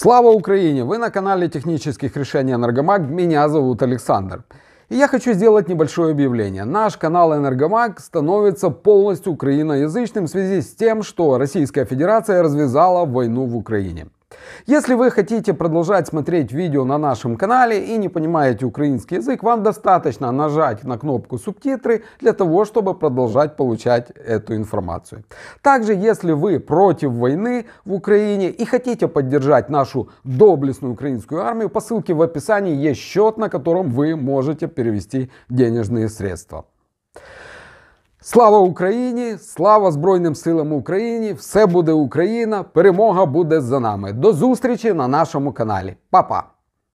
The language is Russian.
Слава Украине! Вы на канале технических решений Энергомаг. Меня зовут Александр. И я хочу сделать небольшое объявление. Наш канал Энергомаг становится полностью украиноязычным в связи с тем, что Российская Федерация развязала войну в Украине. Если вы хотите продолжать смотреть видео на нашем канале и не понимаете украинский язык, вам достаточно нажать на кнопку «Субтитры» для того, чтобы продолжать получать эту информацию. Также, если вы против войны в Украине и хотите поддержать нашу доблестную украинскую армию, по ссылке в описании есть счет, на котором вы можете перевести денежные средства. Слава Україні! Слава Збройним силам України! Все буде Україна! Перемога буде за нами! До зустрічі на нашому каналі. Па-па!